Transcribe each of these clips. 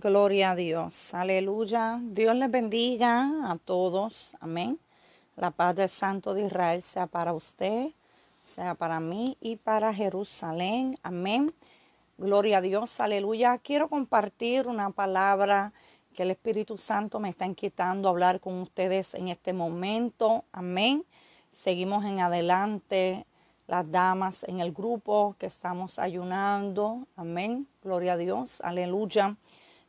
Gloria a Dios. Aleluya. Dios les bendiga a todos. Amén. La paz del Santo de Israel sea para usted, sea para mí y para Jerusalén. Amén. Gloria a Dios. Aleluya. Quiero compartir una palabra que el Espíritu Santo me está inquietando a hablar con ustedes en este momento. Amén. Seguimos en adelante las damas en el grupo que estamos ayunando. Amén. Gloria a Dios. Aleluya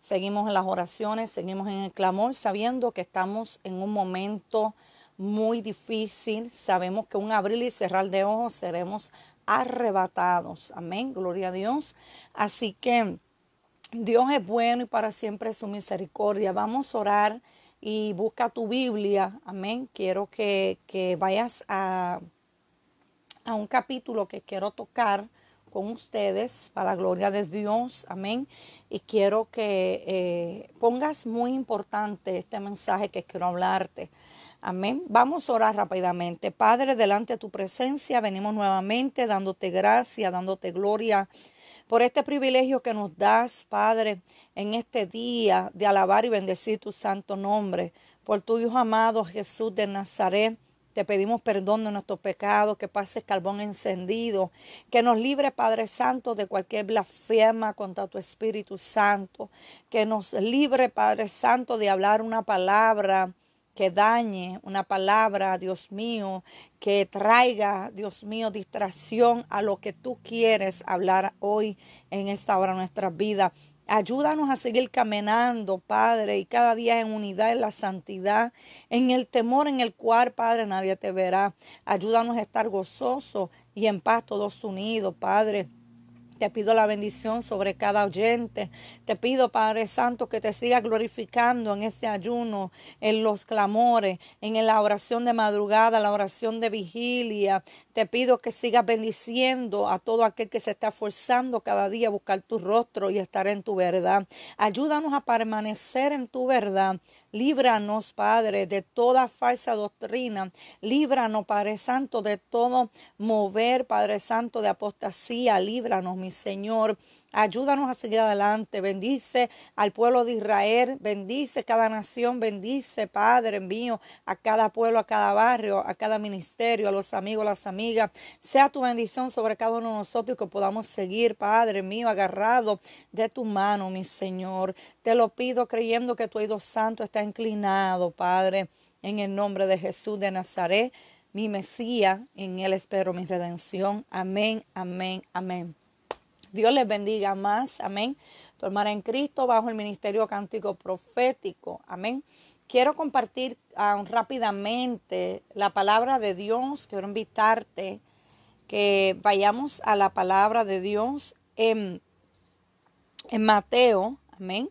seguimos en las oraciones, seguimos en el clamor, sabiendo que estamos en un momento muy difícil. Sabemos que un abrir y cerrar de ojos seremos arrebatados. Amén, gloria a Dios. Así que Dios es bueno y para siempre su misericordia. Vamos a orar y busca tu Biblia. Amén. Quiero que, vayas a, a un capítulo que quiero tocar con ustedes para la gloria de Dios. Amén. Y quiero que eh, pongas muy importante este mensaje que quiero hablarte. Amén. Vamos a orar rápidamente. Padre, delante de tu presencia, venimos nuevamente dándote gracia, dándote gloria por este privilegio que nos das, Padre, en este día de alabar y bendecir tu santo nombre, por tu Hijo amado Jesús de Nazaret. Te pedimos perdón de nuestros pecados, que pases carbón encendido, que nos libre, Padre Santo, de cualquier blasfema contra tu Espíritu Santo, que nos libre, Padre Santo, de hablar una palabra que dañe una palabra, Dios mío, que traiga, Dios mío, distracción a lo que tú quieres hablar hoy en esta hora de nuestra vida. Ayúdanos a seguir caminando, Padre, y cada día en unidad, en la santidad, en el temor en el cual, Padre, nadie te verá. Ayúdanos a estar gozosos y en paz todos unidos, Padre te pido la bendición sobre cada oyente. Te pido, Padre Santo, que te sigas glorificando en este ayuno, en los clamores, en la oración de madrugada, la oración de vigilia. Te pido que sigas bendiciendo a todo aquel que se está forzando cada día a buscar tu rostro y estar en tu verdad. Ayúdanos a permanecer en tu verdad Líbranos, Padre, de toda falsa doctrina. Líbranos, Padre Santo, de todo mover, Padre Santo, de apostasía. Líbranos, mi Señor Ayúdanos a seguir adelante. Bendice al pueblo de Israel. Bendice cada nación. Bendice, Padre mío, a cada pueblo, a cada barrio, a cada ministerio, a los amigos, a las amigas. Sea tu bendición sobre cada uno de nosotros y que podamos seguir, Padre mío, agarrado de tu mano, mi Señor. Te lo pido creyendo que tu oído santo está inclinado, Padre, en el nombre de Jesús de Nazaret mi Mesías, en Él espero mi redención. Amén, amén, amén. Dios les bendiga más. Amén. Tu hermana en Cristo bajo el ministerio cántico profético. Amén. Quiero compartir ah, rápidamente la palabra de Dios. Quiero invitarte que vayamos a la palabra de Dios en, en Mateo. Amén.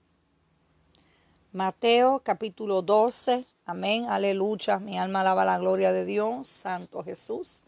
Mateo capítulo 12. Amén. Aleluya. Mi alma alaba la gloria de Dios. Santo Jesús.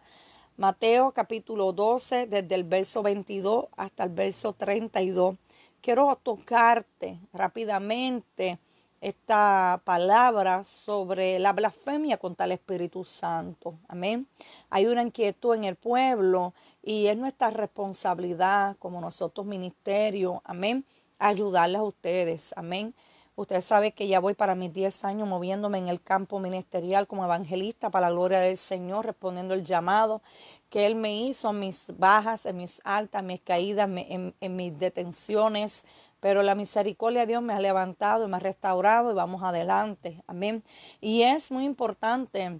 Mateo capítulo 12, desde el verso 22 hasta el verso 32. Quiero tocarte rápidamente esta palabra sobre la blasfemia contra el Espíritu Santo. Amén. Hay una inquietud en el pueblo y es nuestra responsabilidad como nosotros ministerio. Amén. Ayudarles a ustedes. Amén. Usted sabe que ya voy para mis 10 años moviéndome en el campo ministerial como evangelista para la gloria del Señor, respondiendo el llamado que Él me hizo en mis bajas, en mis altas, en mis caídas, en, mis detenciones. Pero la misericordia de Dios me ha levantado y me ha restaurado y vamos adelante. Amén. Y es muy importante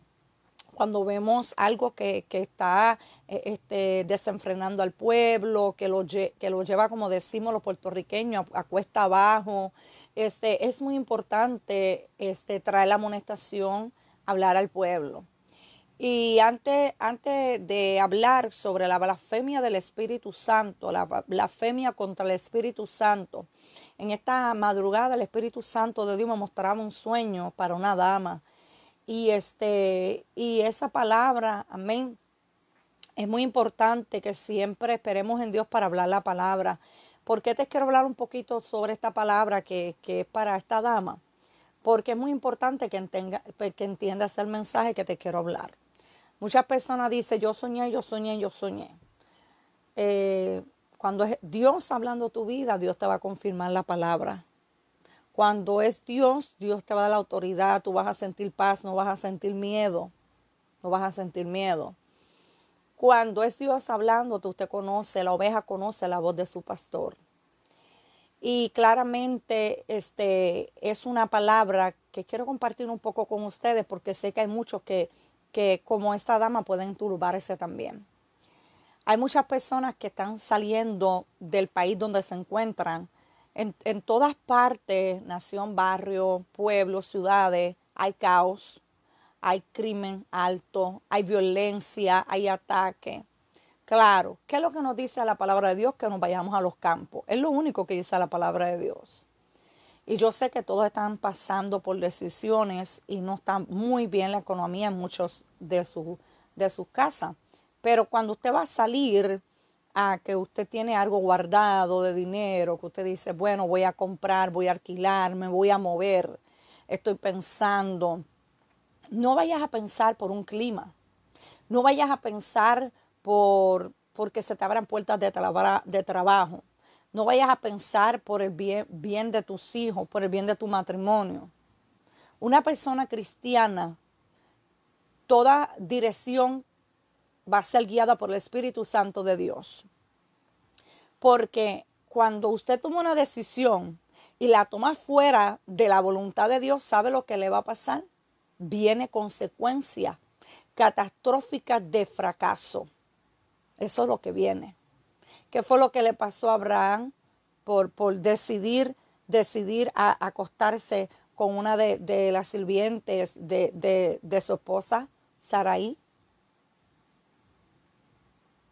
cuando vemos algo que, está eh, este, desenfrenando al pueblo, que lo, que lo lleva, como decimos los puertorriqueños, a cuesta abajo, este, es muy importante este, traer la amonestación, hablar al pueblo. Y antes, antes de hablar sobre la blasfemia del Espíritu Santo, la blasfemia contra el Espíritu Santo, en esta madrugada el Espíritu Santo de Dios me mostraba un sueño para una dama. Y, este, y esa palabra, amén, es muy importante que siempre esperemos en Dios para hablar la palabra. ¿Por qué te quiero hablar un poquito sobre esta palabra que, es para esta dama? Porque es muy importante que, pues, que entiendas el mensaje que te quiero hablar. Muchas personas dicen, yo soñé, yo soñé, yo soñé. Eh, cuando es Dios hablando tu vida, Dios te va a confirmar la palabra. Cuando es Dios, Dios te va a dar la autoridad, tú vas a sentir paz, no vas a sentir miedo, no vas a sentir miedo. Cuando es Dios hablándote, usted conoce, la oveja conoce la voz de su pastor. Y claramente este, es una palabra que quiero compartir un poco con ustedes porque sé que hay muchos que, que como esta dama pueden turbarse también. Hay muchas personas que están saliendo del país donde se encuentran. En, en todas partes, nación, barrio, pueblo, ciudades, hay caos, hay crimen alto, hay violencia, hay ataque. Claro, ¿qué es lo que nos dice la palabra de Dios? Que nos vayamos a los campos. Es lo único que dice la palabra de Dios. Y yo sé que todos están pasando por decisiones y no está muy bien la economía en muchos de, su, de sus casas. Pero cuando usted va a salir a que usted tiene algo guardado de dinero, que usted dice, bueno, voy a comprar, voy a alquilar, me voy a mover, estoy pensando, no vayas a pensar por un clima, no vayas a pensar por porque se te abran puertas de, trabajo, no vayas a pensar por el bien, bien de tus hijos, por el bien de tu matrimonio. Una persona cristiana, toda dirección va a ser guiada por el Espíritu Santo de Dios. Porque cuando usted toma una decisión y la toma fuera de la voluntad de Dios, ¿sabe lo que le va a pasar? viene consecuencia catastrófica de fracaso. Eso es lo que viene. ¿Qué fue lo que le pasó a Abraham por, por decidir, decidir a, acostarse con una de, las sirvientes de, su esposa, Saraí?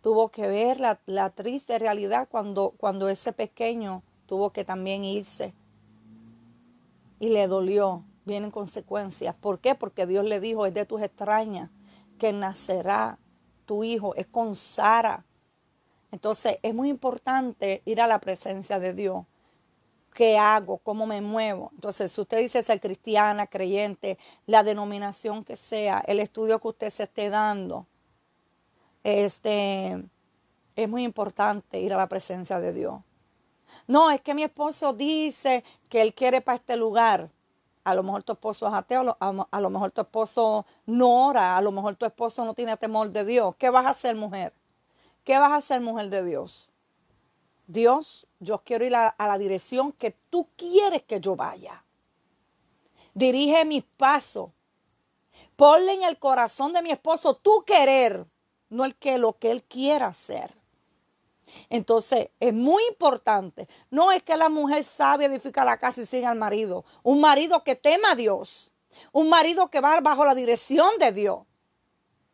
Tuvo que ver la, triste realidad cuando, cuando ese pequeño tuvo que también irse. Y le dolió, vienen consecuencias. ¿Por qué? Porque Dios le dijo, es de tus extrañas que nacerá tu hijo, es con Sara. Entonces es muy importante ir a la presencia de Dios. ¿Qué hago? ¿Cómo me muevo? Entonces, si usted dice ser cristiana, creyente, la denominación que sea, el estudio que usted se esté dando, este, es muy importante ir a la presencia de Dios. No, es que mi esposo dice que él quiere para este lugar a lo mejor tu esposo es ateo, a lo, mejor tu esposo no ora, a lo mejor tu esposo no tiene temor de Dios. ¿Qué vas a hacer, mujer? ¿Qué vas a hacer, mujer de Dios? Dios, yo quiero ir a, la dirección que tú quieres que yo vaya. Dirige mis pasos. Ponle en el corazón de mi esposo tu querer, no el que lo que él quiera hacer. Entonces, es muy importante. No es que la mujer sabe edificar la casa sin siga al marido. Un marido que tema a Dios. Un marido que va bajo la dirección de Dios.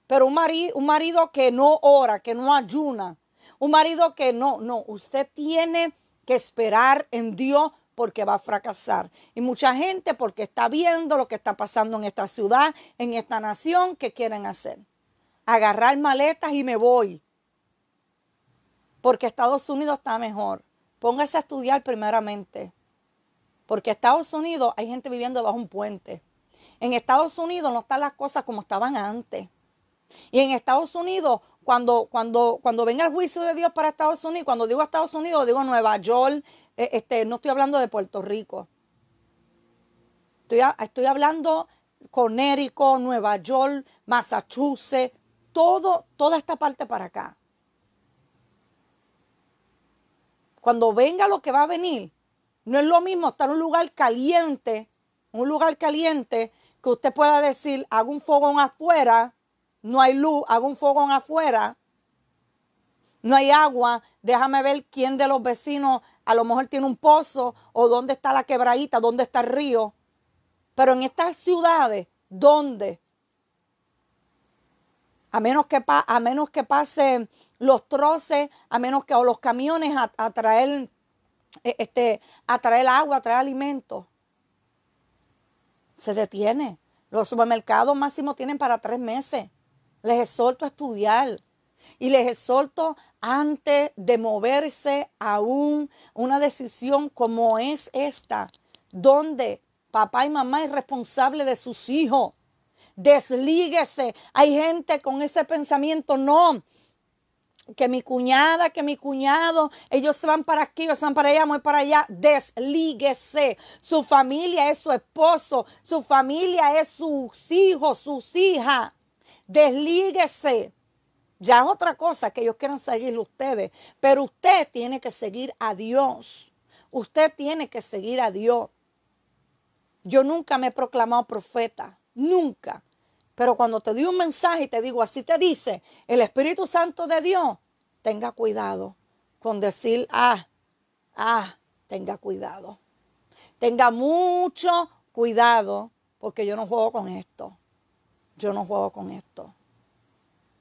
Pero un marido, un marido que no ora, que no ayuna. Un marido que no, no. Usted tiene que esperar en Dios porque va a fracasar. Y mucha gente porque está viendo lo que está pasando en esta ciudad, en esta nación, que quieren hacer. Agarrar maletas y me voy porque Estados Unidos está mejor. Póngase a estudiar primeramente. Porque Estados Unidos hay gente viviendo bajo un puente. En Estados Unidos no están las cosas como estaban antes. Y en Estados Unidos, cuando, cuando, cuando venga el juicio de Dios para Estados Unidos, cuando digo Estados Unidos, digo Nueva York, eh, este, no estoy hablando de Puerto Rico. Estoy, hablando hablando Connecticut, Nueva York, Massachusetts, todo, toda esta parte para acá. cuando venga lo que va a venir, no es lo mismo estar en un lugar caliente, un lugar caliente, que usted pueda decir, hago un fogón afuera, no hay luz, hago un fogón afuera, no hay agua, déjame ver quién de los vecinos a lo mejor tiene un pozo o dónde está la quebradita, dónde está el río. Pero en estas ciudades, ¿dónde? a menos que, a menos que pasen los troces, a menos que o los camiones a, traer e, este, agua, a traer alimentos. Se detiene. Los supermercados máximo tienen para tres meses. Les exhorto a estudiar y les exhorto antes de moverse a una decisión como es esta, donde papá y mamá es responsable de sus hijos deslíguese. Hay gente con ese pensamiento, no. Que mi cuñada, que mi cuñado, ellos se van para aquí, ellos van para allá, muy para allá. Deslíguese. Su familia es su esposo, su familia es sus hijos, sus hijas. Deslíguese. Ya es otra cosa que ellos quieran seguirle ustedes, pero usted tiene que seguir a Dios. Usted tiene que seguir a Dios. Yo nunca me he proclamado profeta nunca. Pero cuando te di un mensaje y te digo, así te dice el Espíritu Santo de Dios, tenga cuidado con decir, ah, ah, tenga cuidado. Tenga mucho cuidado porque yo no juego con esto. Yo no juego con esto.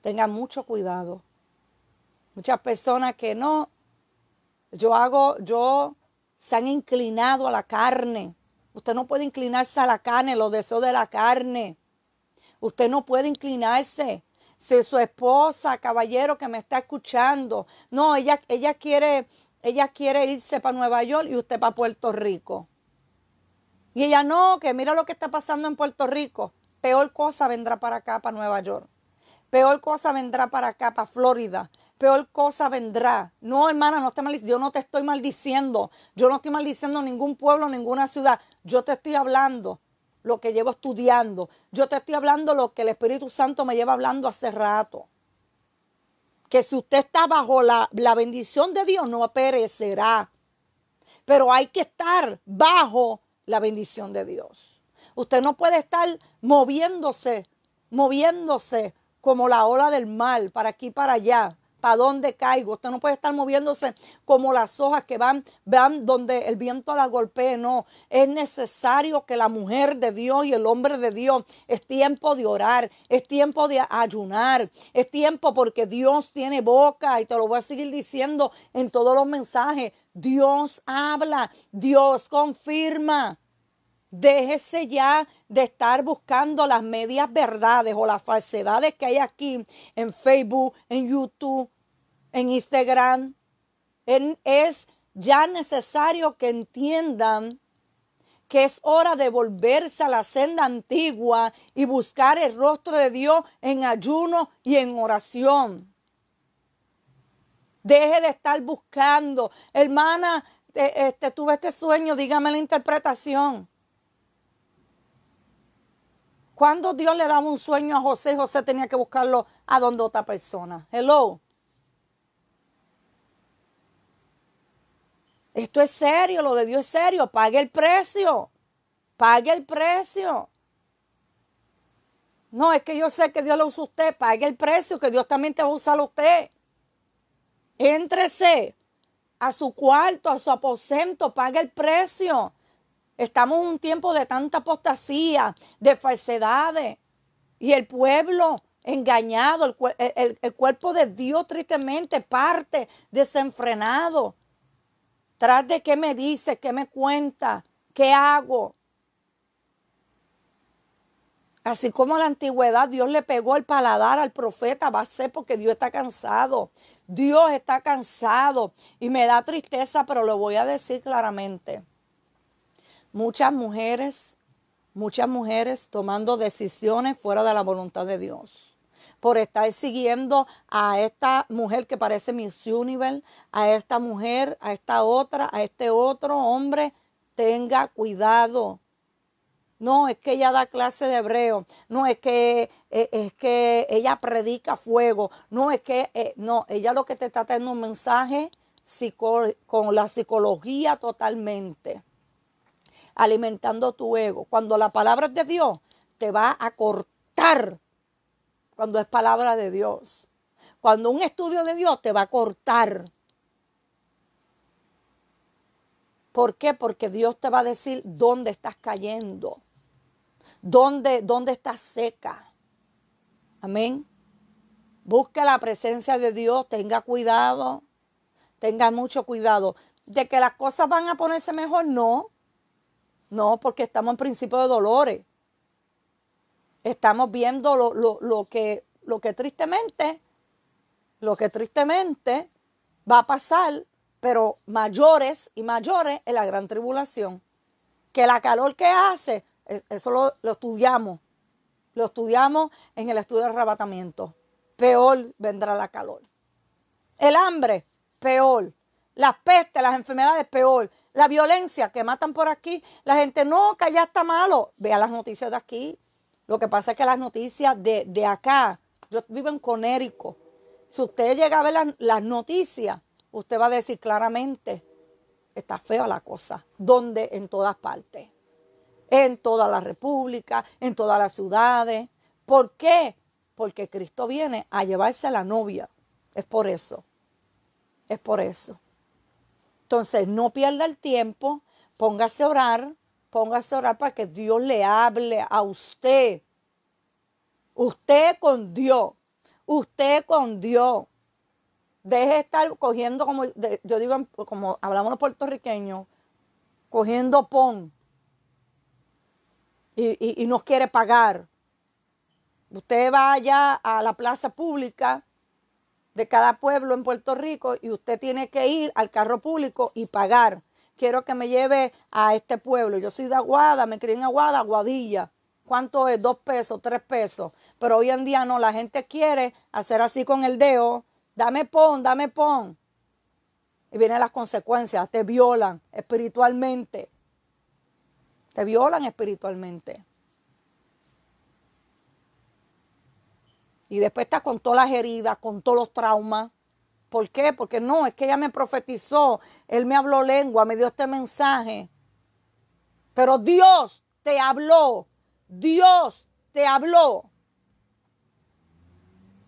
Tenga mucho cuidado. Muchas personas que no, yo hago, yo se han inclinado a la carne Usted no puede inclinarse a la carne, los deseos de la carne. Usted no puede inclinarse. Si su esposa, caballero que me está escuchando, no, ella, ella quiere, ella quiere irse para Nueva York y usted para Puerto Rico. Y ella no, que mira lo que está pasando en Puerto Rico. Peor cosa vendrá para acá, para Nueva York. Peor cosa vendrá para acá, para Florida. Peor cosa vendrá. No, hermana, no te maldiciendo. yo no te estoy maldiciendo. Yo no estoy maldiciendo ningún pueblo, ninguna ciudad. Yo te estoy hablando lo que llevo estudiando. Yo te estoy hablando lo que el Espíritu Santo me lleva hablando hace rato. Que si usted está bajo la, la bendición de Dios, no perecerá. Pero hay que estar bajo la bendición de Dios. Usted no puede estar moviéndose, moviéndose como la ola del mal para aquí para allá. ¿Para dónde caigo? Usted no puede estar moviéndose como las hojas que van, van donde el viento la golpee. No, es necesario que la mujer de Dios y el hombre de Dios es tiempo de orar, es tiempo de ayunar, es tiempo porque Dios tiene boca y te lo voy a seguir diciendo en todos los mensajes. Dios habla, Dios confirma. Déjese ya de estar buscando las medias verdades o las falsedades que hay aquí en Facebook, en YouTube, en Instagram. Es ya necesario que entiendan que es hora de volverse a la senda antigua y buscar el rostro de Dios en ayuno y en oración. Deje de estar buscando. Hermana, eh, este, tuve este sueño, dígame la interpretación. Cuando Dios le daba un sueño a José, José tenía que buscarlo a donde otra persona. Hello. Esto es serio, lo de Dios es serio. Pague el precio. Pague el precio. No, es que yo sé que Dios lo usa a usted. Pague el precio, que Dios también te va a usar a usted. Éntrese a su cuarto, a su aposento, pague el precio. Estamos en un tiempo de tanta apostasía, de falsedades. Y el pueblo engañado, el, cuerpo de Dios tristemente parte desenfrenado. Tras de qué me dice, qué me cuenta, qué hago. Así como en la antigüedad Dios le pegó el paladar al profeta, va a ser porque Dios está cansado. Dios está cansado y me da tristeza, pero lo voy a decir claramente muchas mujeres, muchas mujeres tomando decisiones fuera de la voluntad de Dios por estar siguiendo a esta mujer que parece Miss Universe, a esta mujer, a esta otra, a este otro hombre, tenga cuidado. No, es que ella da clase de hebreo, no es que eh, es, que ella predica fuego, no es que eh, no, ella lo que te está dando un mensaje con la psicología totalmente alimentando tu ego. Cuando la palabra es de Dios, te va a cortar cuando es palabra de Dios. Cuando un estudio de Dios te va a cortar. ¿Por qué? Porque Dios te va a decir dónde estás cayendo, dónde, dónde estás seca. Amén. Busca la presencia de Dios, tenga cuidado, tenga mucho cuidado. De que las cosas van a ponerse mejor, no. No, porque estamos en principio de dolores. Estamos viendo lo, que, lo que tristemente, lo que tristemente va a pasar, pero mayores y mayores en la gran tribulación. Que la calor que hace, e, eso lo, lo estudiamos. Lo estudiamos en el estudio de arrebatamiento. Peor vendrá la calor. El hambre, peor. Las pestes, las enfermedades, peor. La violencia que matan por aquí. La gente, no, que allá está malo. Vea las noticias de aquí. Lo que pasa es que las noticias de, acá, yo vivo en Conérico. Si usted llega a ver las, las noticias, usted va a decir claramente, está fea la cosa. ¿Dónde? En todas partes. En toda la república, en todas las ciudades. ¿Por qué? Porque Cristo viene a llevarse a la novia. Es por eso. Es por eso. Entonces, no pierda el tiempo, póngase a orar, póngase a orar para que Dios le hable a usted. Usted con Dios, usted con Dios. Deje de estar cogiendo, como yo digo, como hablamos los puertorriqueños, cogiendo pon y, y no quiere pagar. Usted vaya a la plaza pública de cada pueblo en Puerto Rico y usted tiene que ir al carro público y pagar. Quiero que me lleve a este pueblo. Yo soy de Aguada, me crié en Aguada, Aguadilla. ¿Cuánto es? Dos pesos, tres pesos. Pero hoy en día no, la gente quiere hacer así con el dedo. Dame pon, dame pon. Y vienen las consecuencias, te violan espiritualmente. Te violan espiritualmente. Y después está con todas las heridas, con todos los traumas. ¿Por qué? Porque no, es que ella me profetizó, él me habló lengua, me dio este mensaje. Pero Dios te habló, Dios te habló.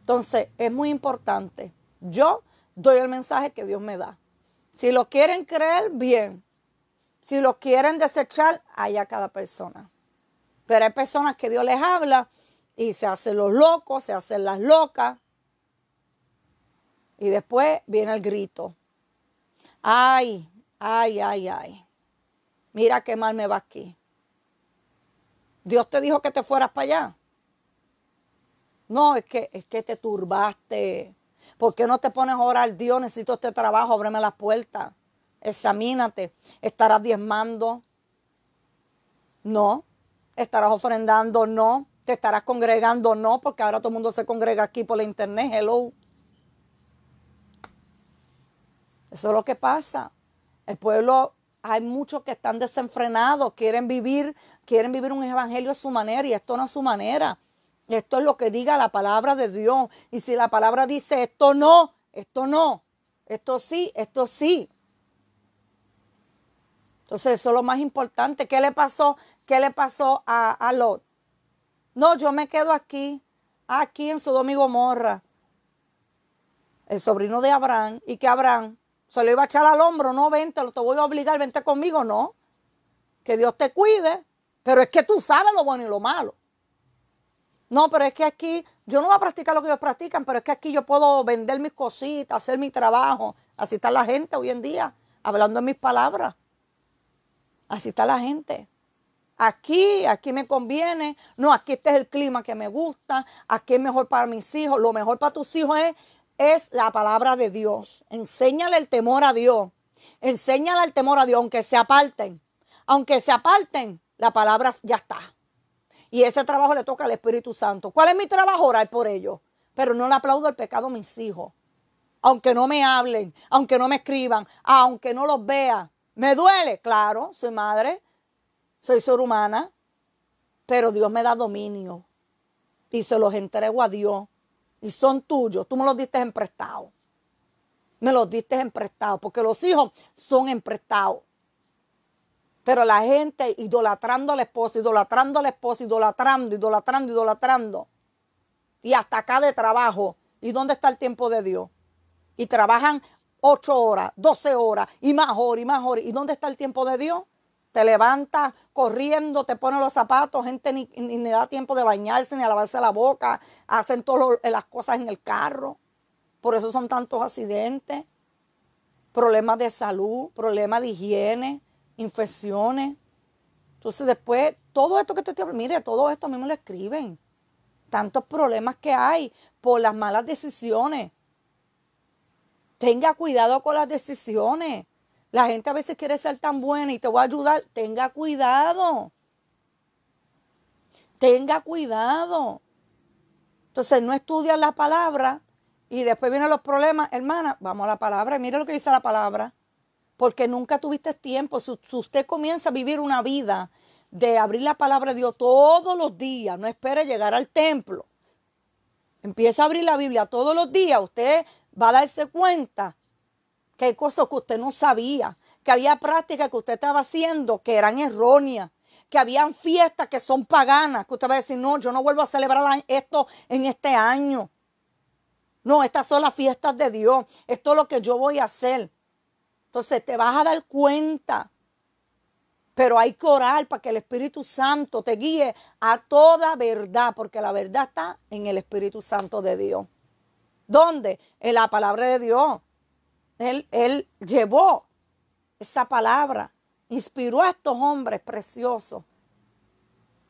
Entonces, es muy importante. Yo doy el mensaje que Dios me da. Si lo quieren creer, bien. Si lo quieren desechar, allá cada persona. Pero hay personas que Dios les habla y se hacen los locos, se hacen las locas. Y después viene el grito. Ay, ay, ay, ay. Mira qué mal me va aquí. Dios te dijo que te fueras para allá. No, es que, es que te turbaste. ¿Por qué no te pones a orar? Dios, necesito este trabajo, ábreme las puertas. Examínate. ¿Estarás diezmando? No. ¿Estarás ofrendando? No te estarás congregando o no, porque ahora todo el mundo se congrega aquí por la internet, hello. Eso es lo que pasa. El pueblo, hay muchos que están desenfrenados, quieren vivir, quieren vivir un evangelio a su manera y esto no es su manera. Esto es lo que diga la palabra de Dios. Y si la palabra dice esto no, esto no, esto sí, esto sí. Entonces, eso es lo más importante. ¿Qué le pasó? ¿Qué le pasó a, a Lot? No, yo me quedo aquí, aquí en su domingo morra, El sobrino de Abraham, y que Abraham se lo iba a echar al hombro, no, vente, lo te voy a obligar, vente conmigo, no. Que Dios te cuide, pero es que tú sabes lo bueno y lo malo. No, pero es que aquí yo no voy a practicar lo que ellos practican, pero es que aquí yo puedo vender mis cositas, hacer mi trabajo. Así está la gente hoy en día, hablando en mis palabras. Así está la gente. Aquí, aquí me conviene. No, aquí este es el clima que me gusta. Aquí es mejor para mis hijos. Lo mejor para tus hijos es, es la palabra de Dios. Enséñale el temor a Dios. Enséñale el temor a Dios, aunque se aparten. Aunque se aparten, la palabra ya está. Y ese trabajo le toca al Espíritu Santo. ¿Cuál es mi trabajo? Orar por ellos. Pero no le aplaudo el pecado a mis hijos. Aunque no me hablen, aunque no me escriban, aunque no los vea. ¿Me duele? Claro, soy madre soy ser humana, pero Dios me da dominio y se los entrego a Dios y son tuyos. Tú me los diste en prestado. Me los diste en prestado porque los hijos son emprestados. Pero la gente idolatrando al esposo, idolatrando al esposo, idolatrando, idolatrando, idolatrando. Y hasta acá de trabajo. ¿Y dónde está el tiempo de Dios? Y trabajan ocho horas, doce horas, y más horas, y más horas. ¿Y dónde está el tiempo de Dios? te levantas corriendo, te pones los zapatos, gente ni, da tiempo de bañarse, ni a lavarse la boca, hacen todas eh, las cosas en el carro. Por eso son tantos accidentes, problemas de salud, problemas de higiene, infecciones. Entonces después, todo esto que te estoy mire, todo esto me lo escriben. Tantos problemas que hay por las malas decisiones. Tenga cuidado con las decisiones la gente a veces quiere ser tan buena y te voy a ayudar. Tenga cuidado. Tenga cuidado. Entonces no estudias la palabra y después vienen los problemas. Hermana, vamos a la palabra. Mira lo que dice la palabra. Porque nunca tuviste tiempo. Si usted comienza a vivir una vida de abrir la palabra de Dios todos los días, no espere llegar al templo. Empieza a abrir la Biblia todos los días. Usted va a darse cuenta que hay cosas que usted no sabía, que había prácticas que usted estaba haciendo que eran erróneas, que habían fiestas que son paganas, que usted va a decir, no, yo no vuelvo a celebrar esto en este año. No, estas son las fiestas de Dios, esto es lo que yo voy a hacer. Entonces te vas a dar cuenta, pero hay que orar para que el Espíritu Santo te guíe a toda verdad, porque la verdad está en el Espíritu Santo de Dios. ¿Dónde? En la palabra de Dios. Él, llevó esa palabra, inspiró a estos hombres preciosos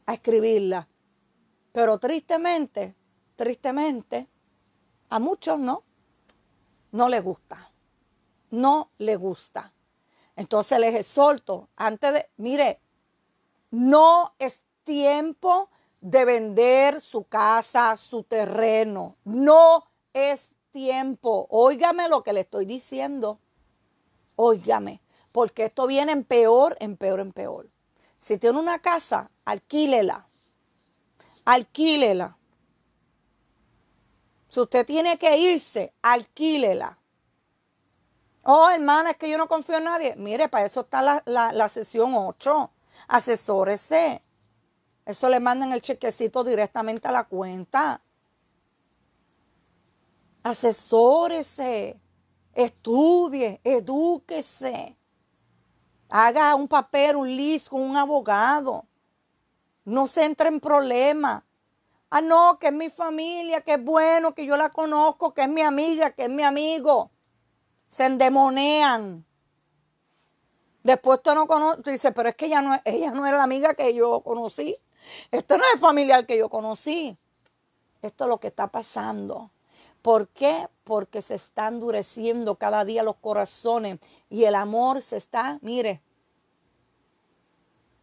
a escribirla. Pero tristemente, tristemente, a muchos no, no les gusta, no les gusta. Entonces les exhorto, antes de, mire, no es tiempo de vender su casa, su terreno, no es tiempo. Óigame lo que le estoy diciendo. Óigame, porque esto viene en peor, en peor, en peor. Si tiene una casa, alquílela. Alquílela. Si usted tiene que irse, alquílela. Oh, hermana, es que yo no confío en nadie. Mire, para eso está la, la sesión 8. Asesórese. Eso le mandan el chequecito directamente a la cuenta asesórese, estudie, edúquese, haga un papel, un list con un abogado, no se entre en problemas. Ah, no, que es mi familia, que es bueno, que yo la conozco, que es mi amiga, que es mi amigo. Se endemonean. Después tú no conoces, dices, pero es que ella no, ella no era la amiga que yo conocí. Esto no es el familiar que yo conocí. Esto es lo que está pasando. ¿Por qué? Porque se está endureciendo cada día los corazones y el amor se está, mire,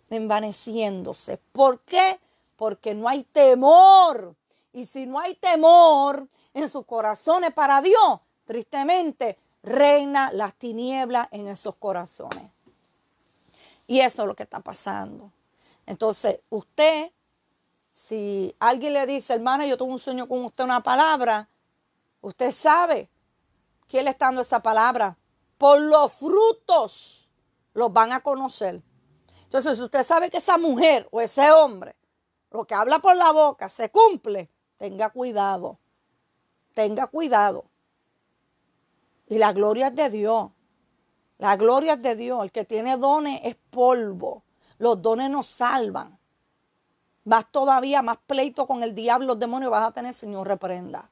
envaneciéndose. ¿Por qué? Porque no hay temor. Y si no hay temor en sus corazones para Dios, tristemente reina las tinieblas en esos corazones. Y eso es lo que está pasando. Entonces, usted, si alguien le dice, hermana, yo tengo un sueño con usted, una palabra, Usted sabe quién le está dando esa palabra. Por los frutos los van a conocer. Entonces, si usted sabe que esa mujer o ese hombre, lo que habla por la boca, se cumple, tenga cuidado. Tenga cuidado. Y la gloria es de Dios. La gloria es de Dios. El que tiene dones es polvo. Los dones nos salvan. Vas todavía más pleito con el diablo, los demonios, vas a tener, Señor, reprenda.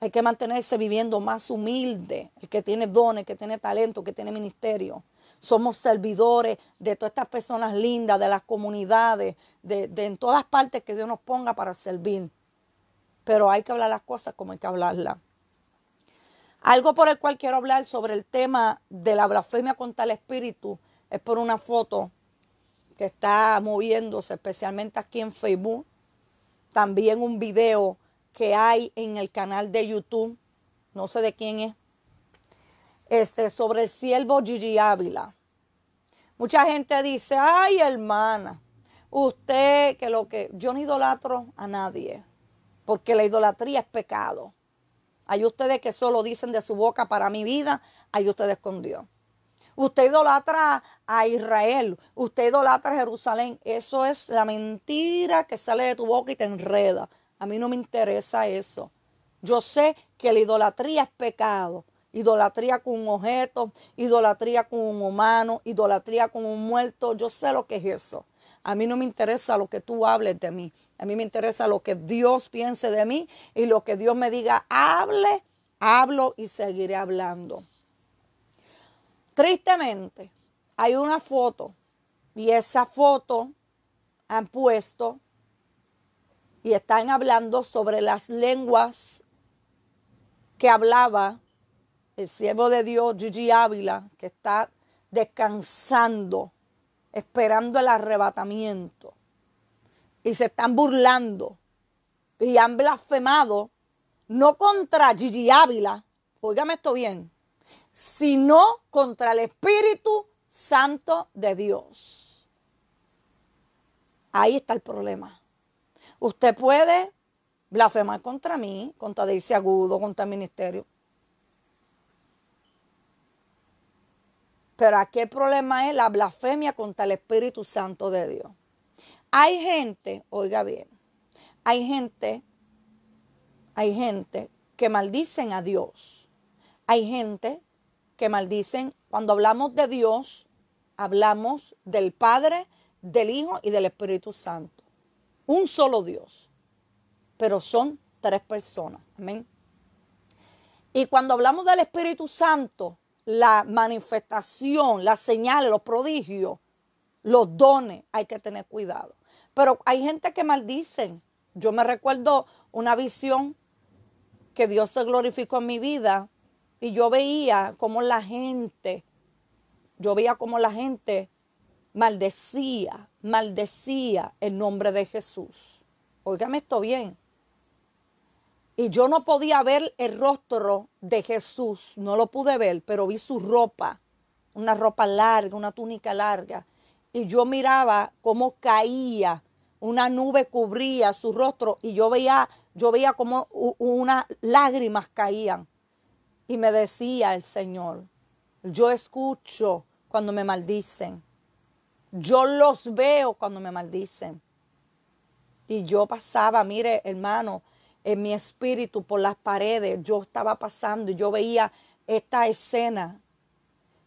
Hay que mantenerse viviendo más humilde, el que tiene dones, el que tiene talento, que tiene ministerio. Somos servidores de todas estas personas lindas, de las comunidades, de, en todas partes que Dios nos ponga para servir. Pero hay que hablar las cosas como hay que hablarlas. Algo por el cual quiero hablar sobre el tema de la blasfemia contra el espíritu es por una foto que está moviéndose, especialmente aquí en Facebook. También un video que hay en el canal de YouTube, no sé de quién es, este, sobre el siervo Gigi Ávila. Mucha gente dice, ay hermana, usted que lo que yo no idolatro a nadie, porque la idolatría es pecado. Hay ustedes que solo dicen de su boca para mi vida, hay ustedes con Dios. Usted idolatra a Israel, usted idolatra a Jerusalén. Eso es la mentira que sale de tu boca y te enreda. A mí no me interesa eso. Yo sé que la idolatría es pecado. Idolatría con un objeto, idolatría con un humano, idolatría con un muerto. Yo sé lo que es eso. A mí no me interesa lo que tú hables de mí. A mí me interesa lo que Dios piense de mí y lo que Dios me diga, hable, hablo y seguiré hablando. Tristemente, hay una foto y esa foto han puesto y están hablando sobre las lenguas que hablaba el siervo de Dios Gigi Ávila, que está descansando, esperando el arrebatamiento. Y se están burlando y han blasfemado, no contra Gigi Ávila, óigame esto bien, sino contra el Espíritu Santo de Dios. Ahí está el problema. Usted puede blasfemar contra mí, contra Dice Agudo, contra el ministerio. Pero aquí el problema es la blasfemia contra el Espíritu Santo de Dios. Hay gente, oiga bien, hay gente, hay gente que maldicen a Dios. Hay gente que maldicen, cuando hablamos de Dios, hablamos del Padre, del Hijo y del Espíritu Santo un solo Dios, pero son tres personas. Amén. Y cuando hablamos del Espíritu Santo, la manifestación, las señales, los prodigios, los dones, hay que tener cuidado. Pero hay gente que maldicen. Yo me recuerdo una visión que Dios se glorificó en mi vida y yo veía como la gente, yo veía como la gente maldecía, maldecía el nombre de Jesús. Óigame esto bien. Y yo no podía ver el rostro de Jesús, no lo pude ver, pero vi su ropa, una ropa larga, una túnica larga. Y yo miraba cómo caía, una nube cubría su rostro y yo veía, yo veía cómo unas lágrimas caían. Y me decía el Señor, yo escucho cuando me maldicen. Yo los veo cuando me maldicen. Y yo pasaba, mire hermano, en mi espíritu por las paredes, yo estaba pasando y yo veía esta escena.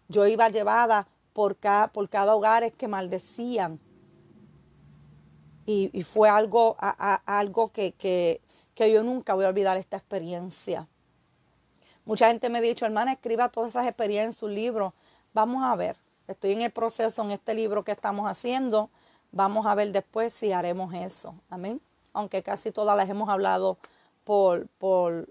Yo iba llevada por cada, por cada hogar que maldecían. Y, fue algo, algo que, que yo nunca voy a olvidar esta experiencia. Mucha gente me ha dicho, hermana, escriba todas esas experiencias en su libro. Vamos a ver. Estoy en el proceso en este libro que estamos haciendo. Vamos a ver después si haremos eso. Amén. Aunque casi todas las hemos hablado por,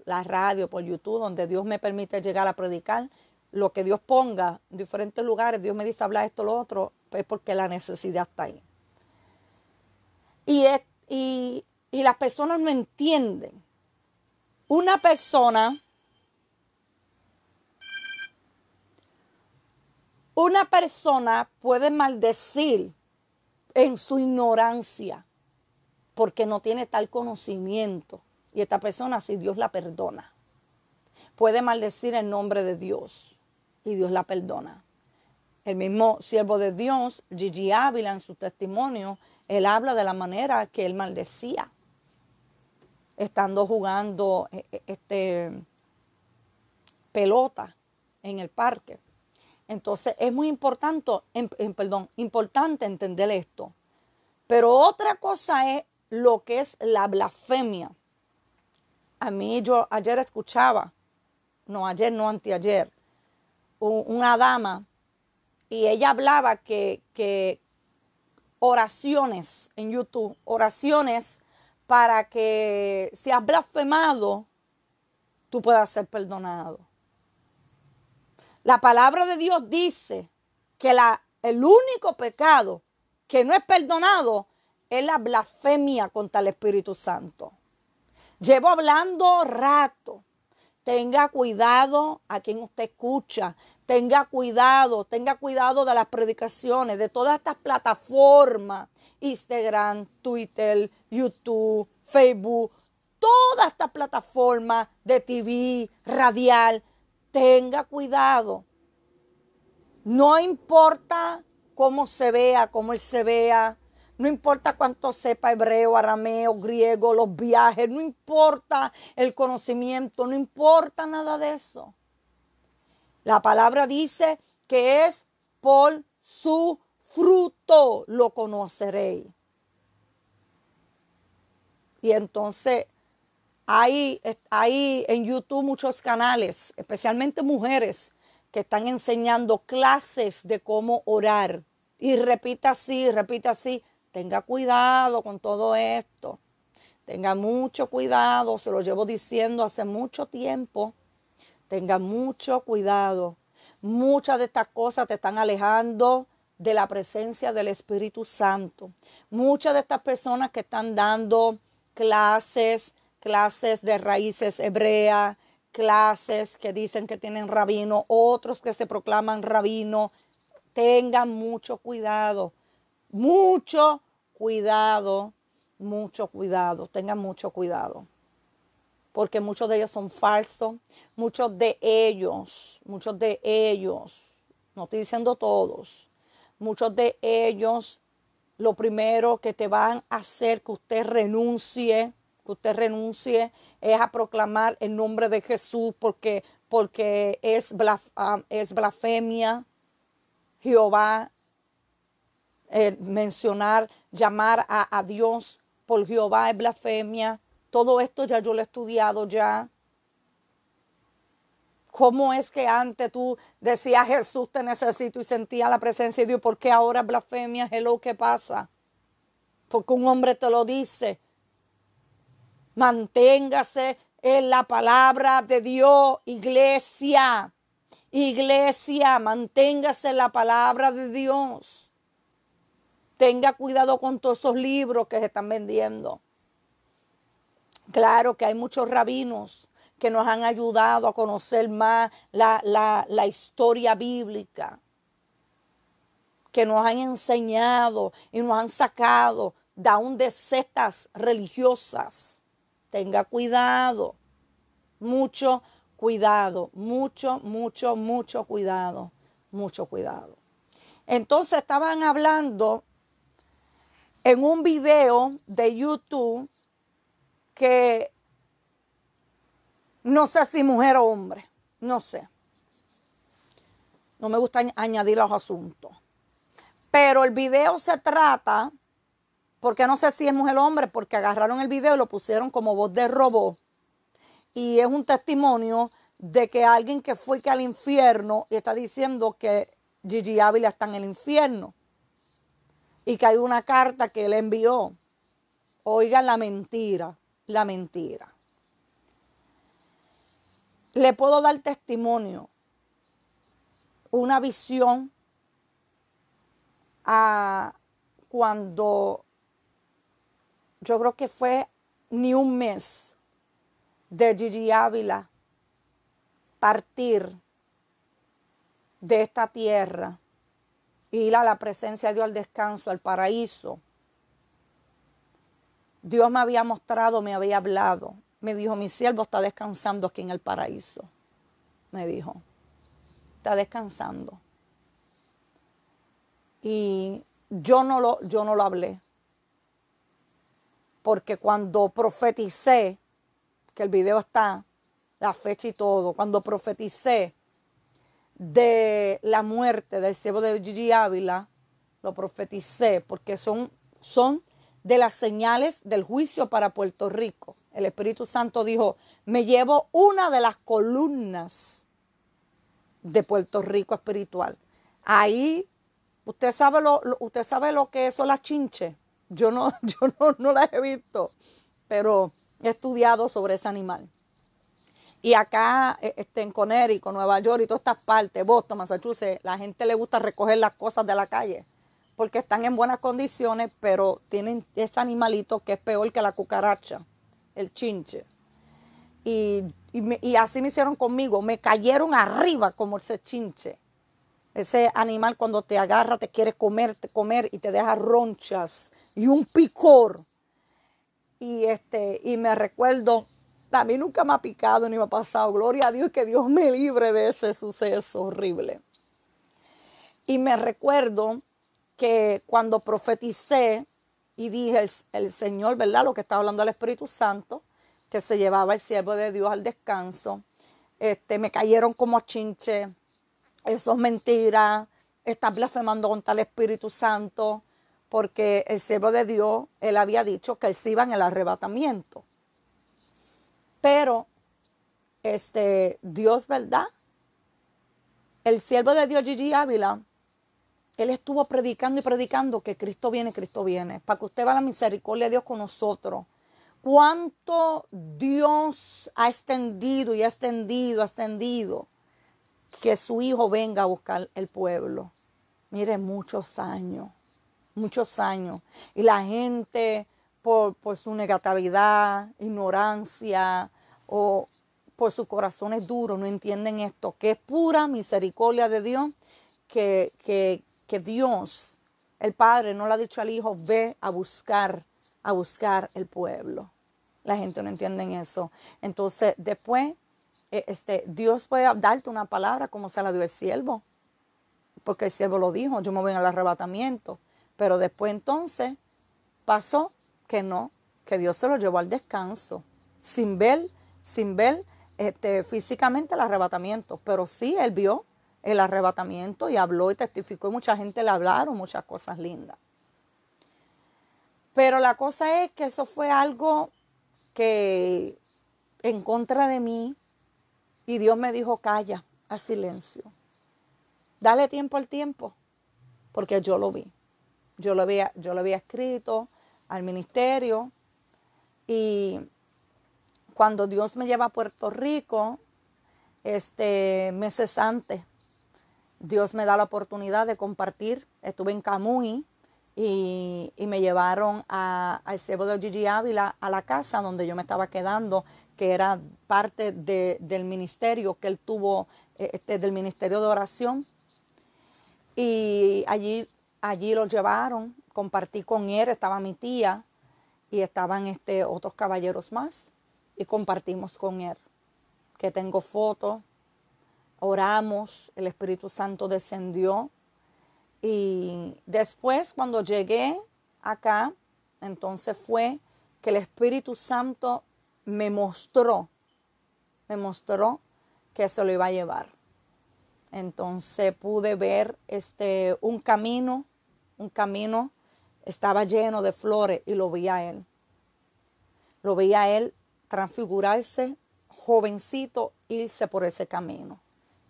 la radio, por YouTube, donde Dios me permite llegar a predicar. Lo que Dios ponga en diferentes lugares, Dios me dice hablar esto, lo otro, es pues porque la necesidad está ahí. Y, y, y las personas no entienden. Una persona Una persona puede maldecir en su ignorancia porque no tiene tal conocimiento. Y esta persona, si Dios la perdona, puede maldecir en nombre de Dios y Dios la perdona. El mismo siervo de Dios, Gigi Ávila, en su testimonio, él habla de la manera que él maldecía, estando jugando eh, eh, este, pelota en el parque. Entonces es muy importante, en, em, em, perdón, importante entender esto. Pero otra cosa es lo que es la blasfemia. A mí yo ayer escuchaba, no ayer, no anteayer, una dama y ella hablaba que, que oraciones en YouTube, oraciones para que si has blasfemado, tú puedas ser perdonado. La palabra de Dios dice que el único pecado que no es perdonado es la blasfemia contra el Espíritu Santo. Llevo hablando rato. Tenga cuidado a quien usted escucha. Tenga cuidado, tenga cuidado de las predicaciones, de todas estas plataformas. Instagram, Twitter, YouTube, Facebook, todas estas plataformas de TV, radial, tenga cuidado. No importa cómo se vea, cómo él se vea, no importa cuánto sepa hebreo, arameo, griego, los viajes, no importa el conocimiento, no importa nada de eso. La palabra dice que es por su fruto lo conoceréis. Y entonces hay, en YouTube muchos canales, especialmente mujeres, que están enseñando clases de cómo orar. Y repita así, repita así. Tenga cuidado con todo esto. Tenga mucho cuidado, se lo llevo diciendo hace mucho tiempo. Tenga mucho cuidado. Muchas de estas cosas te están alejando de la presencia del Espíritu Santo. Muchas de estas personas que están dando clases, clases de raíces hebrea, clases que dicen que tienen rabino, otros que se proclaman rabino. Tengan mucho cuidado, mucho cuidado, mucho cuidado, tengan mucho cuidado. Porque muchos de ellos son falsos, muchos de ellos, muchos de ellos, no estoy diciendo todos, muchos de ellos, lo primero que te van a hacer que usted renuncie usted renuncie es a proclamar el nombre de Jesús porque, porque es, ah, es blasfemia. Jehová, eh, mencionar, llamar a, Dios por Jehová es blasfemia. Todo esto ya yo lo he estudiado ya. ¿Cómo es que antes tú decías Jesús te necesito y sentías la presencia de Dios? ¿Por qué ahora blasfemia? lo que pasa? Porque un hombre te lo dice. Manténgase en la palabra de Dios, iglesia. Iglesia, manténgase en la palabra de Dios. Tenga cuidado con todos esos libros que se están vendiendo. Claro que hay muchos rabinos que nos han ayudado a conocer más la, historia bíblica, que nos han enseñado y nos han sacado de aún de religiosas Tenga cuidado, mucho cuidado, mucho, mucho, mucho cuidado, mucho cuidado. Entonces estaban hablando en un video de YouTube que no sé si mujer o hombre, no sé. No me gusta añadir los asuntos. Pero el video se trata porque no sé si es mujer o hombre, porque agarraron el video y lo pusieron como voz de robot. Y es un testimonio de que alguien que fue que al infierno y está diciendo que Gigi Ávila está en el infierno y que hay una carta que él envió. Oigan la mentira, la mentira. Le puedo dar testimonio, una visión a cuando yo creo que fue ni un mes de Gigi Ávila partir de esta tierra, ir a la presencia de Dios, al descanso, al paraíso. Dios me había mostrado, me había hablado. Me dijo, mi siervo está descansando aquí en el paraíso. Me dijo, está descansando. Y yo no lo, yo no lo hablé porque cuando profeticé, que el video está, la fecha y todo, cuando profeticé de la muerte del siervo de Gigi Ávila, lo profeticé porque son, son de las señales del juicio para Puerto Rico. El Espíritu Santo dijo, me llevo una de las columnas de Puerto Rico espiritual. Ahí, usted sabe lo, usted sabe lo que son las chinche. Yo no, yo no, las he visto, pero he estudiado sobre ese animal. Y acá e, este, en Connecticut, Nueva York y todas estas partes, Boston, Massachusetts, la gente le gusta recoger las cosas de la calle porque están en buenas condiciones, pero tienen ese animalito que es peor que la cucaracha, el chinche. Y, así me hicieron conmigo, me cayeron arriba como ese chinche. Ese animal cuando te agarra, te quiere comer, comer y te deja ronchas y un picor. Y, este, y me recuerdo, a mí nunca me ha picado ni me ha pasado. Gloria a Dios que Dios me libre de ese suceso horrible. Y me recuerdo que cuando profeticé y dije el, Señor, ¿verdad? Lo que estaba hablando el Espíritu Santo, que se llevaba el siervo de Dios al descanso. Este, me cayeron como chinche. Eso es mentira. Estás blasfemando contra el Espíritu Santo porque el siervo de Dios, él había dicho que él se iba en el arrebatamiento. Pero, este, Dios, ¿verdad? El siervo de Dios, Gigi Ávila, él estuvo predicando y predicando que Cristo viene, Cristo viene, para que usted a la misericordia de Dios con nosotros. Cuánto Dios ha extendido y ha extendido, ha extendido que su hijo venga a buscar el pueblo. Mire, muchos años muchos años. Y la gente, por, por su negatividad, ignorancia o por sus corazones duros, no entienden esto, que es pura misericordia de Dios, que, que, Dios, el Padre, no le ha dicho al Hijo, ve a buscar, a buscar el pueblo. La gente no entiende eso. Entonces, después, e, este, Dios puede darte una palabra como se la dio el siervo, porque el siervo lo dijo, yo me voy al arrebatamiento. Pero después entonces pasó que no, que Dios se lo llevó al descanso, sin ver, sin este, físicamente el arrebatamiento, pero sí él vio el arrebatamiento y habló y testificó y mucha gente le hablaron muchas cosas lindas. Pero la cosa es que eso fue algo que en contra de mí y Dios me dijo, calla, a silencio. Dale tiempo al tiempo, porque yo lo vi yo lo había, yo lo escrito al ministerio y cuando Dios me lleva a Puerto Rico, este, meses antes, Dios me da la oportunidad de compartir. Estuve en Camuy y, me llevaron al cebo de Gigi Ávila a la casa donde yo me estaba quedando, que era parte del ministerio que él tuvo, este, del ministerio de oración. Y allí Allí lo llevaron, compartí con él, estaba mi tía y estaban este, otros caballeros más y compartimos con él, que tengo fotos, oramos, el Espíritu Santo descendió y después cuando llegué acá, entonces fue que el Espíritu Santo me mostró, me mostró que se lo iba a llevar. Entonces pude ver este, un camino un camino, estaba lleno de flores y lo veía a él. Lo veía a él transfigurarse, jovencito, irse por ese camino.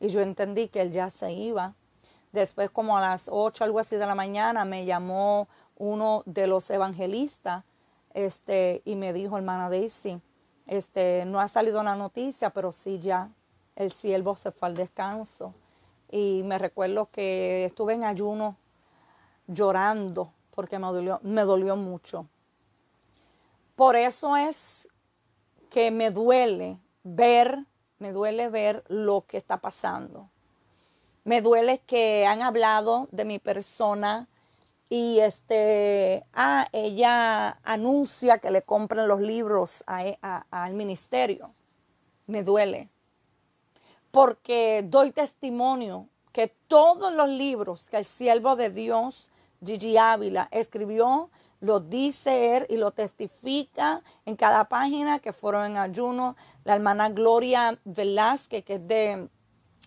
Y yo entendí que él ya se iba. Después, como a las 8, algo así de la mañana, me llamó uno de los evangelistas este, y me dijo, hermana Daisy, este, no ha salido la noticia, pero sí ya el siervo se fue al descanso. Y me recuerdo que estuve en ayuno llorando porque me dolió, me dolió mucho. Por eso es que me duele ver, me duele ver lo que está pasando. Me duele que han hablado de mi persona y este, ah, ella anuncia que le compren los libros e, al a, ministerio. Me duele. Porque doy testimonio que todos los libros que el siervo de Dios Gigi Ávila escribió, lo dice él y lo testifica en cada página que fueron en ayuno. La hermana Gloria Velázquez, que es de,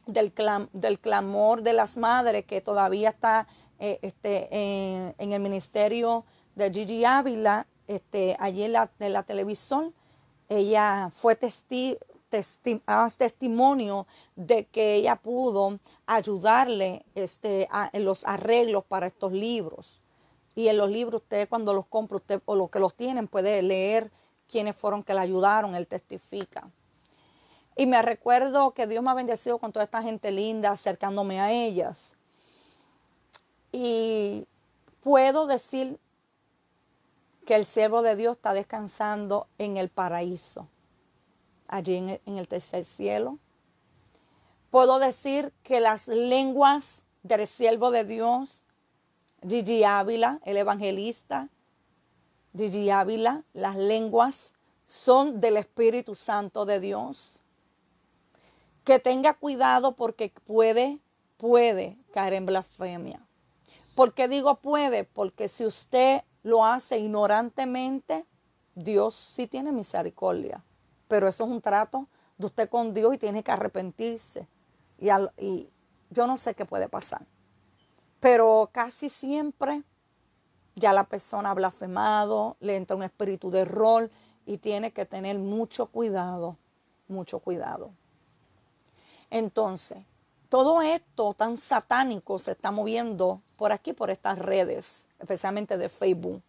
del, del clamor de las madres, que todavía está eh, este, en, el ministerio de Gigi Ávila, este, allí en la, televisión, Ella fue testigo, testimonio de que ella pudo ayudarle este, en los arreglos para estos libros. Y en los libros, usted cuando los compra, usted o los que los tienen, puede leer quiénes fueron que la ayudaron, él testifica. Y me recuerdo que Dios me ha bendecido con toda esta gente linda acercándome a ellas. Y puedo decir que el siervo de Dios está descansando en el paraíso allí en, el tercer cielo. Puedo decir que las lenguas del siervo de Dios, Gigi Ávila, el evangelista, Gigi Ávila, las lenguas son del Espíritu Santo de Dios. Que tenga cuidado porque puede, puede caer en blasfemia. ¿Por qué digo puede? Porque si usted lo hace ignorantemente, Dios sí tiene misericordia pero eso es un trato de usted con Dios y tiene que arrepentirse. Y, yo no sé qué puede pasar. Pero casi siempre ya la persona ha blasfemado, le entra un espíritu de error y tiene que tener mucho cuidado, mucho cuidado. Entonces, todo esto tan satánico se está moviendo por aquí, por estas redes, especialmente de Facebook.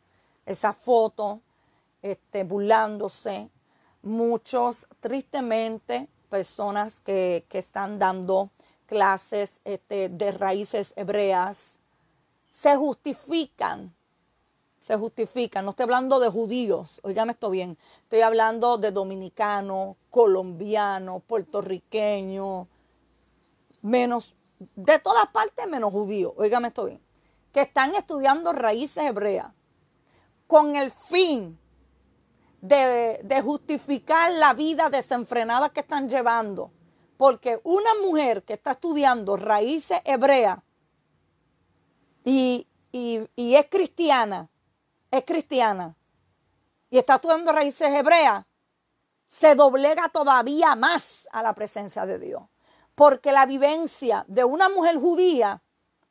Esa foto este, burlándose, muchos, tristemente, personas que, están dando clases este, de raíces hebreas, se justifican, se justifican. No estoy hablando de judíos, oígame esto bien, estoy hablando de dominicanos, colombianos, puertorriqueños, menos, de todas partes menos judíos, oígame esto bien, que están estudiando raíces hebreas con el fin de, justificar la vida desenfrenada que están llevando. Porque una mujer que está estudiando raíces hebreas y, y, es cristiana, es cristiana, y está estudiando raíces hebreas, se doblega todavía más a la presencia de Dios. Porque la vivencia de una mujer judía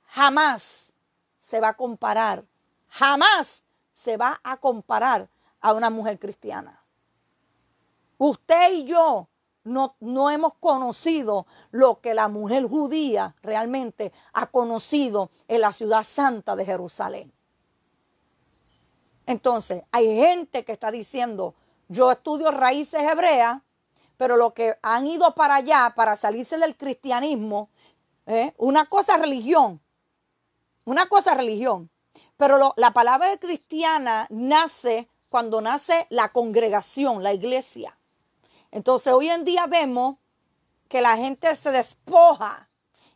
jamás se va a comparar, jamás se va a comparar a una mujer cristiana. Usted y yo no, hemos conocido lo que la mujer judía realmente ha conocido en la ciudad santa de Jerusalén. Entonces, hay gente que está diciendo, yo estudio raíces hebreas, pero lo que han ido para allá, para salirse del cristianismo, ¿eh? una cosa religión, una cosa religión, pero la palabra cristiana nace cuando nace la congregación, la iglesia. Entonces hoy en día vemos que la gente se despoja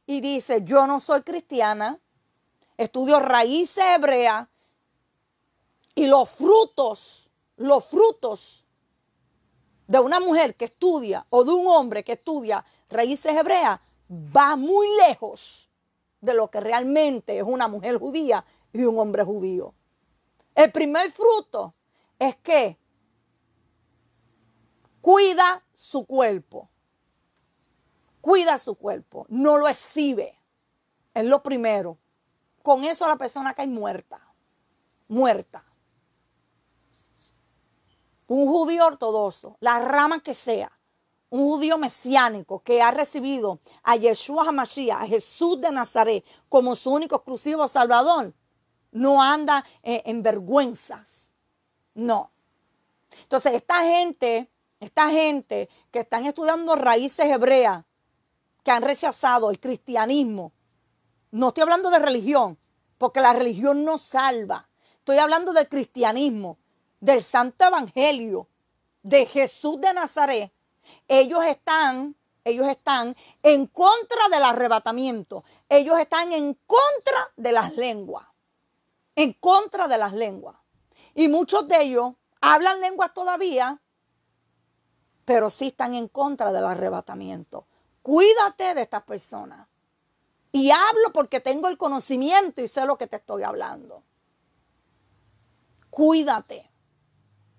y dice, yo no soy cristiana, estudio raíces hebreas y los frutos, los frutos de una mujer que estudia o de un hombre que estudia raíces hebreas va muy lejos de lo que realmente es una mujer judía y un hombre judío. El primer fruto es que cuida su cuerpo. Cuida su cuerpo, no lo exhibe. Es lo primero. Con eso la persona cae muerta. Muerta. Un judío ortodoxo, la rama que sea, un judío mesiánico que ha recibido a Yeshua HaMashiach, a Jesús de Nazaret, como su único exclusivo salvador, no anda eh, en vergüenzas no. Entonces, esta gente, esta gente que están estudiando raíces hebreas, que han rechazado el cristianismo, no estoy hablando de religión, porque la religión no salva. Estoy hablando del cristianismo, del santo evangelio, de Jesús de Nazaret. Ellos están, ellos están en contra del arrebatamiento. Ellos están en contra de las lenguas. En contra de las lenguas. Y muchos de ellos hablan lenguas todavía, pero sí están en contra del arrebatamiento. Cuídate de estas personas. Y hablo porque tengo el conocimiento y sé lo que te estoy hablando. Cuídate,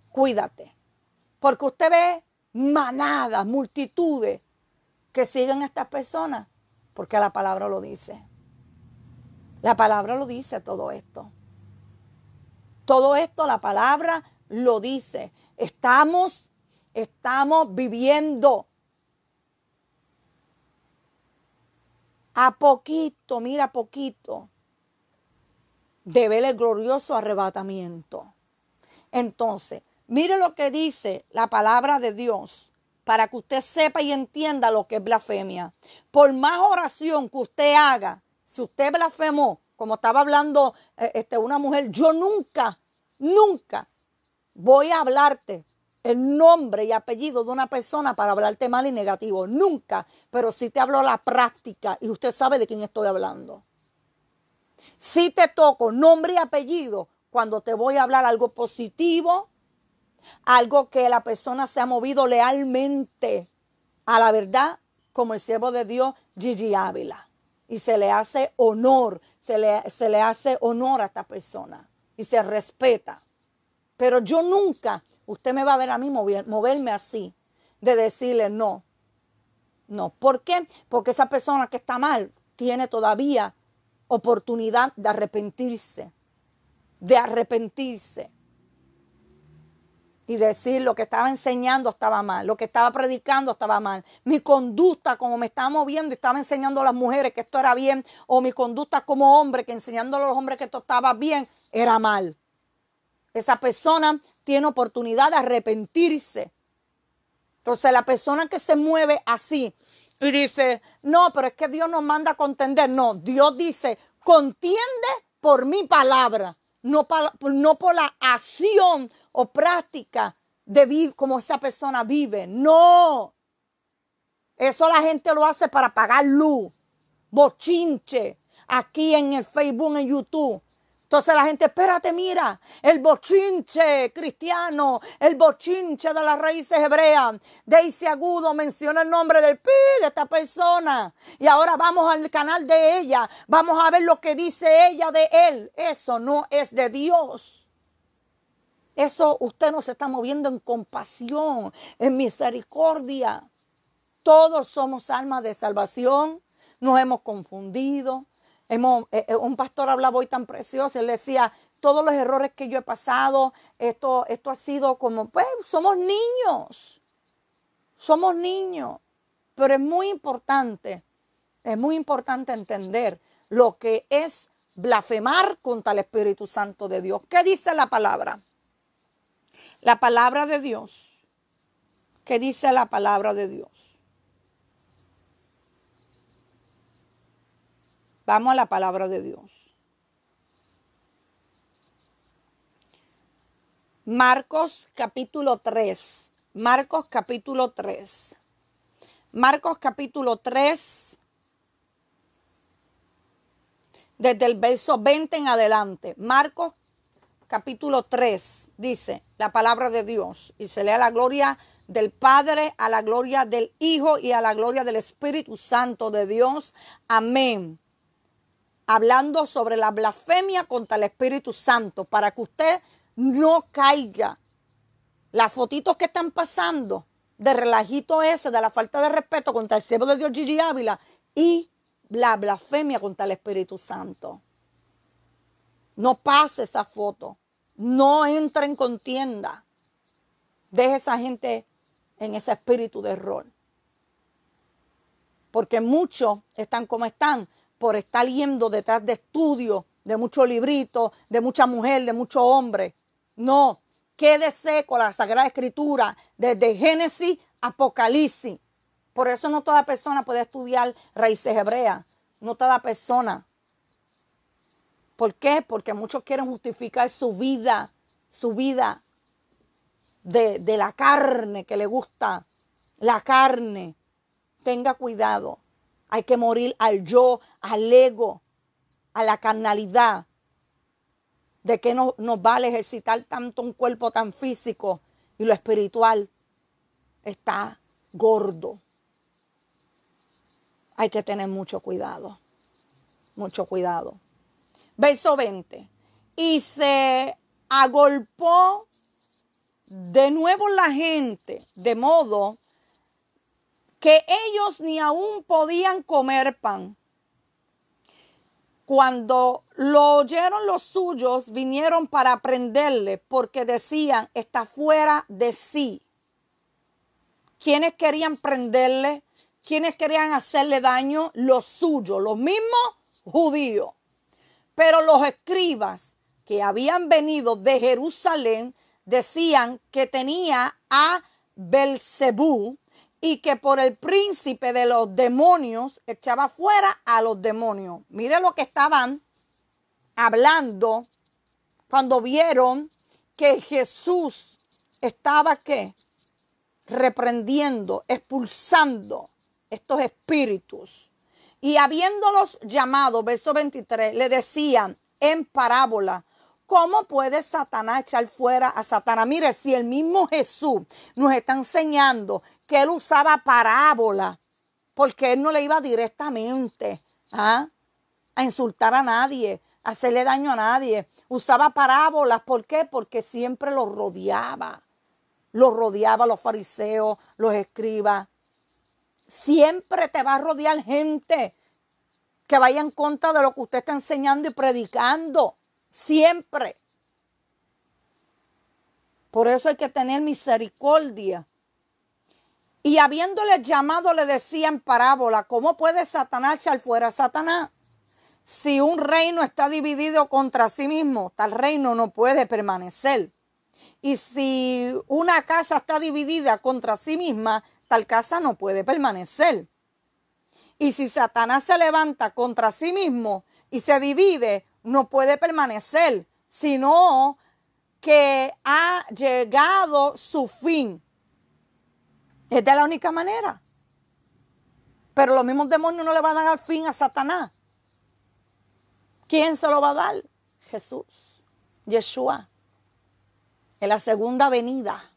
cuídate. Porque usted ve manadas, multitudes que siguen a estas personas, porque la palabra lo dice. La palabra lo dice todo esto. Todo esto la palabra lo dice. Estamos, estamos viviendo a poquito, mira, a poquito de ver el glorioso arrebatamiento. Entonces, mire lo que dice la palabra de Dios para que usted sepa y entienda lo que es blasfemia. Por más oración que usted haga, si usted blasfemó, como estaba hablando eh, este, una mujer, yo nunca, nunca voy a hablarte el nombre y apellido de una persona para hablarte mal y negativo, nunca, pero sí te hablo la práctica y usted sabe de quién estoy hablando. Si te toco nombre y apellido cuando te voy a hablar algo positivo, algo que la persona se ha movido lealmente a la verdad, como el siervo de Dios Gigi Ávila y se le hace honor, se le, hace honor a esta persona y se respeta. Pero yo nunca, usted me va a ver a mí moverme así, de decirle no. No, ¿por qué? Porque esa persona que está mal tiene todavía oportunidad de arrepentirse, de arrepentirse y decir lo que estaba enseñando estaba mal, lo que estaba predicando estaba mal, mi conducta como me estaba moviendo estaba enseñando a las mujeres que esto era bien, o mi conducta como hombre que enseñándole a los hombres que esto estaba bien, era mal. Esa persona tiene oportunidad de arrepentirse. Entonces la persona que se mueve así y dice, no, pero es que Dios nos manda a contender. No, Dios dice, contiende por mi palabra, no, no por la acción o práctica de vivir como esa persona vive. No. Eso la gente lo hace para pagar luz, bochinche, aquí en el Facebook, en YouTube. Entonces la gente, espérate, mira, el bochinche cristiano, el bochinche de las raíces hebreas. Daisy Agudo menciona el nombre del pi de esta persona. Y ahora vamos al canal de ella, vamos a ver lo que dice ella de él. Eso no es de Dios. Eso usted no está moviendo en compasión, en misericordia. Todos somos almas de salvación. Nos hemos confundido. Hemos, eh, eh, un pastor hablaba hoy tan precioso. Él decía, todos los errores que yo he pasado, esto, esto ha sido como, pues somos niños. Somos niños. Pero es muy importante, es muy importante entender lo que es blasfemar contra el Espíritu Santo de Dios. ¿Qué dice la palabra? La palabra de Dios. ¿Qué dice la palabra de Dios? Vamos a la palabra de Dios. Marcos capítulo 3. Marcos capítulo 3. Marcos capítulo 3, desde el verso 20 en adelante. Marcos capítulo 3, dice la palabra de Dios, y se lea la gloria del Padre, a la gloria del Hijo y a la gloria del Espíritu Santo de Dios. Amén. Hablando sobre la blasfemia contra el Espíritu Santo, para que usted no caiga. Las fotitos que están pasando de relajito ese, de la falta de respeto contra el siervo de Dios Gigi Ávila y la blasfemia contra el Espíritu Santo. No pase esa foto. No entre en contienda. Deje esa gente en ese espíritu de error. Porque muchos están como están por estar yendo detrás de estudios, de muchos libritos, de mucha mujer, de muchos hombres. No, quédese con la Sagrada Escritura desde Génesis a Apocalipsis. Por eso no toda persona puede estudiar raíces hebreas. No toda persona ¿Por qué? Porque muchos quieren justificar su vida, su vida de, la carne que le gusta, la carne. Tenga cuidado. Hay que morir al yo, al ego, a la carnalidad. ¿De qué no, nos vale ejercitar tanto un cuerpo tan físico y lo espiritual está gordo? Hay que tener mucho cuidado, mucho cuidado. Verso 20. Y se agolpó de nuevo la gente, de modo que ellos ni aún podían comer pan. Cuando lo oyeron los suyos, vinieron para prenderle, porque decían, está fuera de sí. ¿Quiénes querían prenderle? ¿Quiénes querían hacerle daño? Los suyos, los mismos judíos. Pero los escribas que habían venido de Jerusalén decían que tenía a Belcebú y que por el príncipe de los demonios echaba fuera a los demonios. Mire lo que estaban hablando cuando vieron que Jesús estaba qué? Reprendiendo, expulsando estos espíritus. Y habiéndolos llamado, verso 23, le decían en parábola, ¿Cómo puede Satanás echar fuera a Satanás? Mire, si el mismo Jesús nos está enseñando que él usaba parábola, porque él no le iba directamente a insultar a nadie, a hacerle daño a nadie. Usaba parábolas, ¿por qué? Porque siempre los rodeaba. Los rodeaba los fariseos, los escribas, Siempre te va a rodear gente que vaya en contra de lo que usted está enseñando y predicando. Siempre. Por eso hay que tener misericordia. Y habiéndole llamado, le decía en parábola, ¿cómo puede Satanás echar fuera Satanás? Si un reino está dividido contra sí mismo, tal reino no puede permanecer. Y si una casa está dividida contra sí misma, tal casa no puede permanecer. Y si Satanás se levanta contra sí mismo y se divide, no puede permanecer, sino que ha llegado su fin. Es de la única manera. Pero los mismos demonios no le van a dar fin a Satanás. ¿Quién se lo va a dar? Jesús, Yeshua, en la segunda venida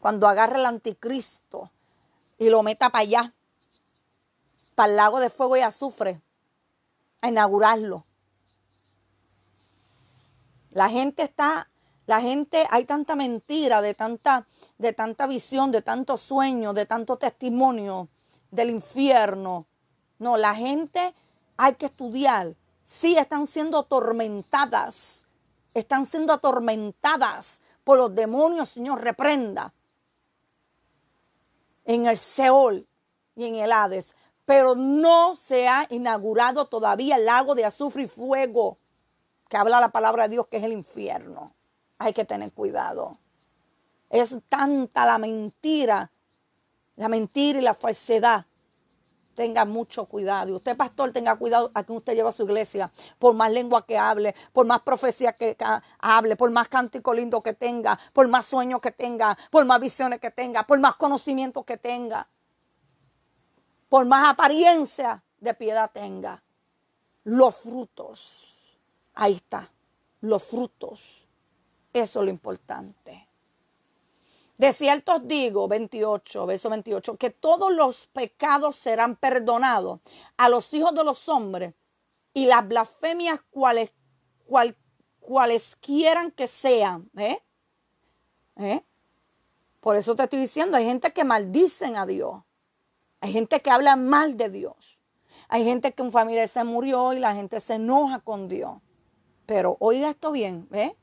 cuando agarre el anticristo y lo meta para allá, para el lago de fuego y azufre, a inaugurarlo. La gente está, la gente, hay tanta mentira, de tanta, de tanta visión, de tanto sueño, de tanto testimonio del infierno. No, la gente hay que estudiar. Sí, están siendo atormentadas. Están siendo atormentadas por los demonios, Señor, reprenda en el Seol y en el Hades, pero no se ha inaugurado todavía el lago de azufre y fuego, que habla la palabra de Dios, que es el infierno. Hay que tener cuidado. Es tanta la mentira, la mentira y la falsedad tenga mucho cuidado. Y usted, pastor, tenga cuidado a quien usted lleva a su iglesia, por más lengua que hable, por más profecía que hable, por más cántico lindo que tenga, por más sueños que tenga, por más visiones que tenga, por más conocimiento que tenga, por más apariencia de piedad tenga. Los frutos, ahí está, los frutos, eso es lo importante. De cierto os digo, 28, verso 28, que todos los pecados serán perdonados a los hijos de los hombres y las blasfemias cuales, cual, quieran que sean. ¿eh? ¿Eh? Por eso te estoy diciendo, hay gente que maldicen a Dios. Hay gente que habla mal de Dios. Hay gente que un familiar se murió y la gente se enoja con Dios. Pero oiga esto bien, ¿eh?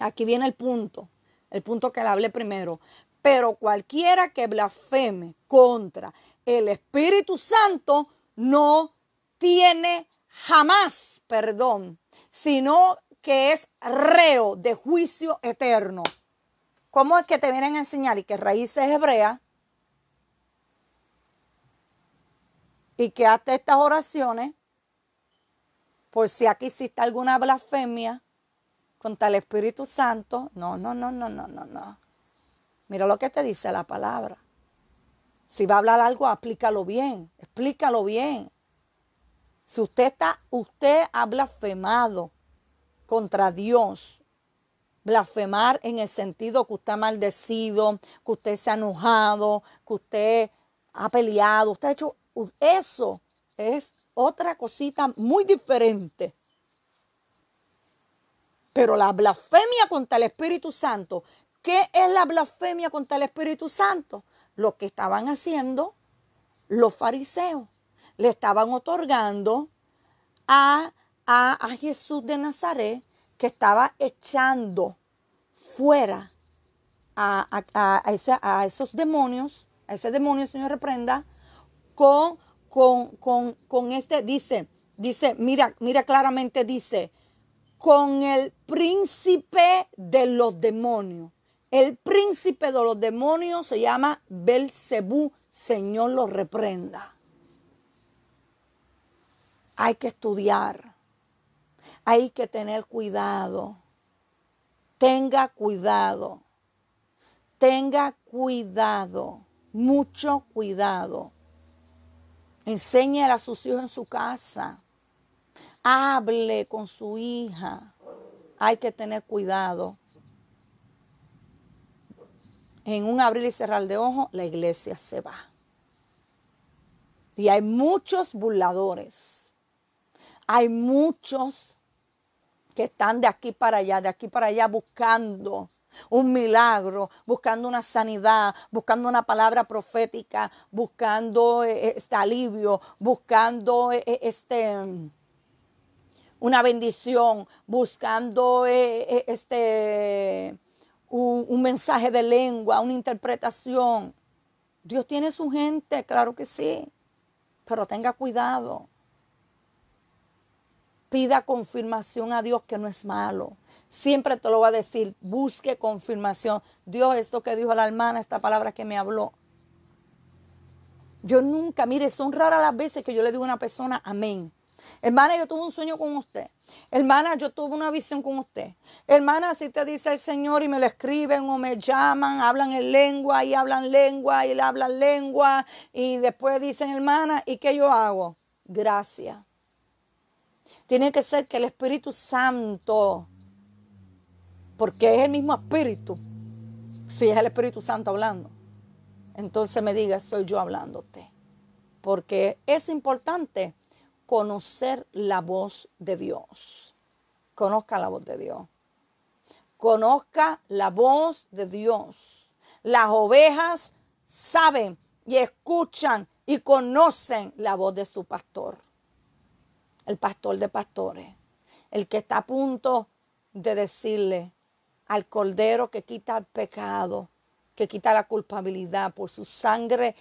Aquí viene el punto el punto que le hablé primero, pero cualquiera que blasfeme contra el Espíritu Santo no tiene jamás perdón, sino que es reo de juicio eterno. ¿Cómo es que te vienen a enseñar y que raíces hebreas y que hasta estas oraciones por si aquí hiciste alguna blasfemia contra el Espíritu Santo. No, no, no, no, no, no, no. Mira lo que te dice la palabra. Si va a hablar algo, aplícalo bien, explícalo bien. Si usted está, usted ha blasfemado contra Dios, blasfemar en el sentido que usted ha maldecido, que usted se ha enojado, que usted ha peleado, usted ha hecho eso, es otra cosita muy diferente pero la blasfemia contra el Espíritu Santo, ¿qué es la blasfemia contra el Espíritu Santo? Lo que estaban haciendo los fariseos. Le estaban otorgando a, Jesús de Nazaret que estaba echando fuera a, a, esos demonios, a ese demonio, Señor, reprenda, con, con, con este, dice, dice, mira, mira claramente, dice, con el príncipe de los demonios. El príncipe de los demonios se llama Belcebú, Señor lo reprenda. Hay que estudiar, hay que tener cuidado. Tenga cuidado, tenga cuidado, mucho cuidado. Enseñe a sus hijos en su casa hable con su hija, hay que tener cuidado. En un abrir y cerrar de ojos, la iglesia se va. Y hay muchos burladores. Hay muchos que están de aquí para allá, de aquí para allá, buscando un milagro, buscando una sanidad, buscando una palabra profética, buscando eh, eh, este alivio, buscando eh, este una bendición, buscando eh, eh, este, un, mensaje de lengua, una interpretación. Dios tiene su gente, claro que sí, pero tenga cuidado. Pida confirmación a Dios que no es malo. Siempre te lo va a decir, busque confirmación. Dios, esto que dijo la hermana, esta palabra que me habló. Yo nunca, mire, son raras las veces que yo le digo a una persona amén. Hermana, yo tuve un sueño con usted. Hermana, yo tuve una visión con usted. Hermana, si te dice el Señor y me lo escriben o me llaman, hablan en lengua y hablan lengua y le hablan lengua y después dicen, hermana, ¿y qué yo hago? Gracias. Tiene que ser que el Espíritu Santo, porque es el mismo Espíritu, si es el Espíritu Santo hablando, entonces me diga, soy yo hablándote. Porque es importante conocer la voz de Dios. Conozca la voz de Dios. Conozca la voz de Dios. Las ovejas saben y escuchan y conocen la voz de su pastor. El pastor de pastores. El que está a punto de decirle al cordero que quita el pecado, que quita la culpabilidad por su sangre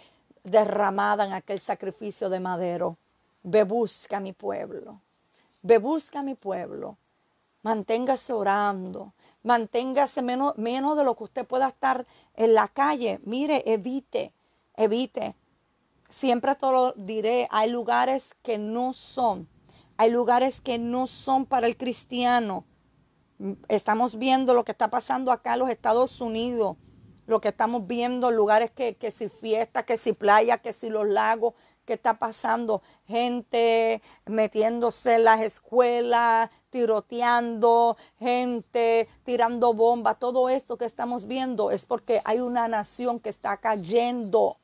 derramada en aquel sacrificio de madero. Ve busca mi pueblo. Ve busca mi pueblo. Manténgase orando. Manténgase menos, menos de lo que usted pueda estar en la calle. Mire, evite, evite. Siempre te lo diré, hay lugares que no son. Hay lugares que no son para el cristiano. Estamos viendo lo que está pasando acá en los Estados Unidos lo que estamos viendo, lugares que, que si fiestas, que si playa, que si los lagos, ¿Qué está pasando, gente metiéndose en las escuelas, tiroteando, gente tirando bombas, todo esto que estamos viendo es porque hay una nación que está cayendo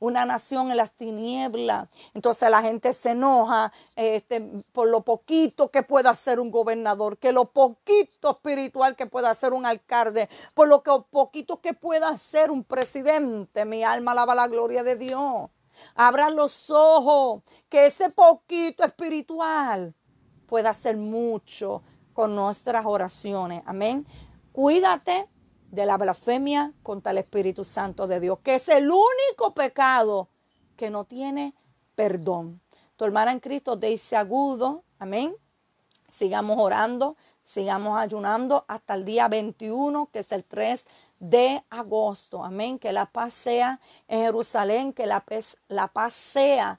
una nación en las tinieblas. Entonces la gente se enoja este, por lo poquito que pueda hacer un gobernador, que lo poquito espiritual que pueda hacer un alcalde, por lo que, poquito que pueda hacer un presidente. Mi alma alaba la gloria de Dios. Abra los ojos, que ese poquito espiritual pueda hacer mucho con nuestras oraciones. Amén. Cuídate de la blasfemia contra el Espíritu Santo de Dios, que es el único pecado que no tiene perdón. Tu hermana en Cristo dice agudo, amén. Sigamos orando, sigamos ayunando hasta el día 21, que es el 3 de agosto. Amén. Que la paz sea en Jerusalén, que la paz, la sea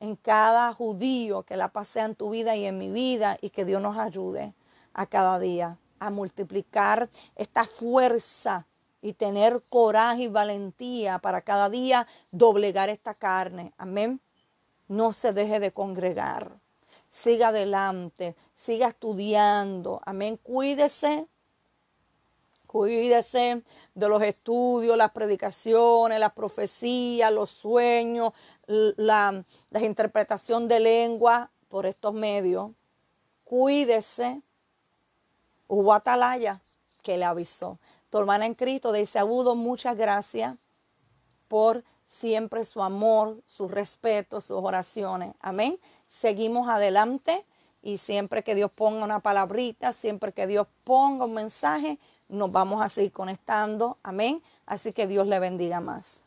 en cada judío, que la paz sea en tu vida y en mi vida y que Dios nos ayude a cada día a multiplicar esta fuerza y tener coraje y valentía para cada día doblegar esta carne. Amén. No se deje de congregar. Siga adelante, siga estudiando. Amén. Cuídese Cuídese de los estudios, las predicaciones, las profecías, los sueños, la, interpretación de lengua por estos medios. Cuídese. Hubo atalaya que le avisó. Tu hermana en Cristo dice, agudo, muchas gracias por siempre su amor, su respeto, sus oraciones. Amén. Seguimos adelante y siempre que Dios ponga una palabrita, siempre que Dios ponga un mensaje, nos vamos a seguir conectando. Amén. Así que Dios le bendiga más.